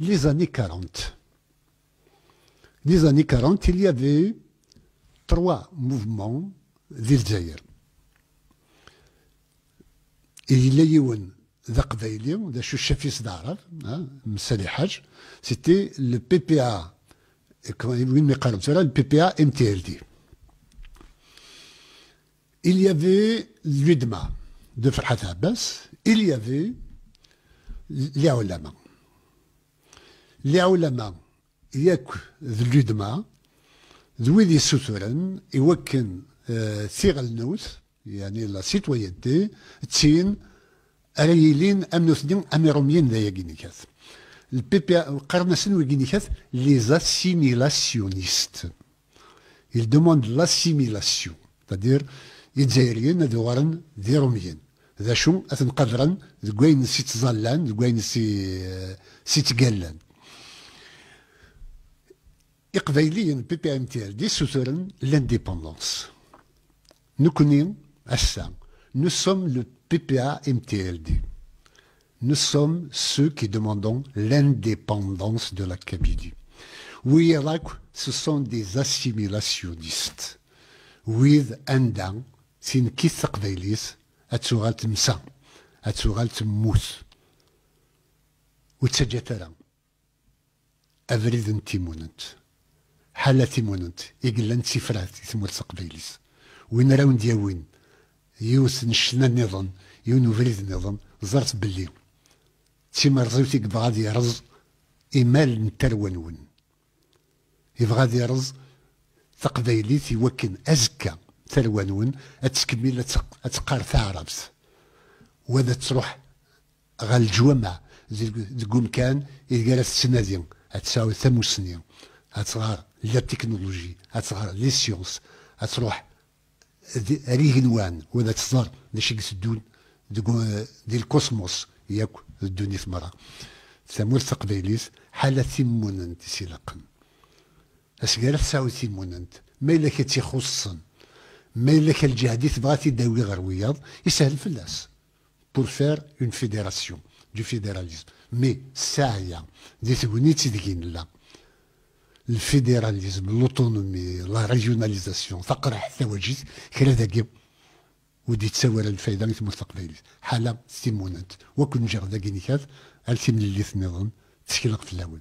les années 40. Les années 40, il y avait trois mouvements d'Algérie. إلا يون ذا قبايلي ذا شو الشافيس دارر مسالي حاج سيتي لو بي بي ا وين ما يقارن ترى البي بي ا ام تي ال دي Il y avait l'UDMA de Farhat Abbas, il y avait les ulama. لي علماء ياك ذ الجدمة ذوي لي يسوترن يوكن آه، ثيغلنوت يعني لا سيتويانتي تسين ريلين أم نثنين أم روميين ذا يجينيكاث البيبي القرنسن ويجينيكاث لي زاسيميلاسيونيست يل دوموند لاسيميلاسيون تادير يتزايريين ذو غرن ذي روميين ذا شو اثن قدرا ذو كاين سي ذو سي iqbayliyen bbi amtrd sutren l'indépendance Nous ass-a nous sommes le ppa nous sommes ceux qui demandons l'indépendance de la Kabylie. Oui, Irak, ce sont des assimilationnistes. With anda, sin kis taqbaylis, atsural tmsa, atsural tmmut. U tsaġġet ara. Abrid intimunent. حالة لنا إقلن يسمو تمورت بيليس وين راون دياوين يوس نشنا النظام يون وفريد النظام زرت باللي تيما رزيوتي بغادي يرز إمال نترونون يبغا يرز تقبيليت يوكن أزكى ون أتكمل أتقار ثعربس وذا تروح غالجوامع الجوامع زي كان يتقال السنة ديال أتساوي ثمو سنين صغار لا التكنولوجي صغار لي سيونس هتروح ريه نوان ولا تصدر ليش يسدون ديال الكوسموس ياك الدنيا ثمرة ثمور تقبيليس حالة ثموننت سيلقن أسقال تساوي انت ما إلا تيخصن ما إلا كالجهدي تبغى تداوي غير رياض يسهل فلاس بور فير اون فيدراسيون دو فيدراليزم مي ساعية دي ثوني تيدكين لا الفيدراليزم لوتونومي لا ريجيوناليزاسيون فقر حتى وجيت كلا ذاك ودي تساور الفايده في المستقبل حاله سيمونات وكن جا ذاكي نيكات التيم اللي ثنظن تشكيلك في الاول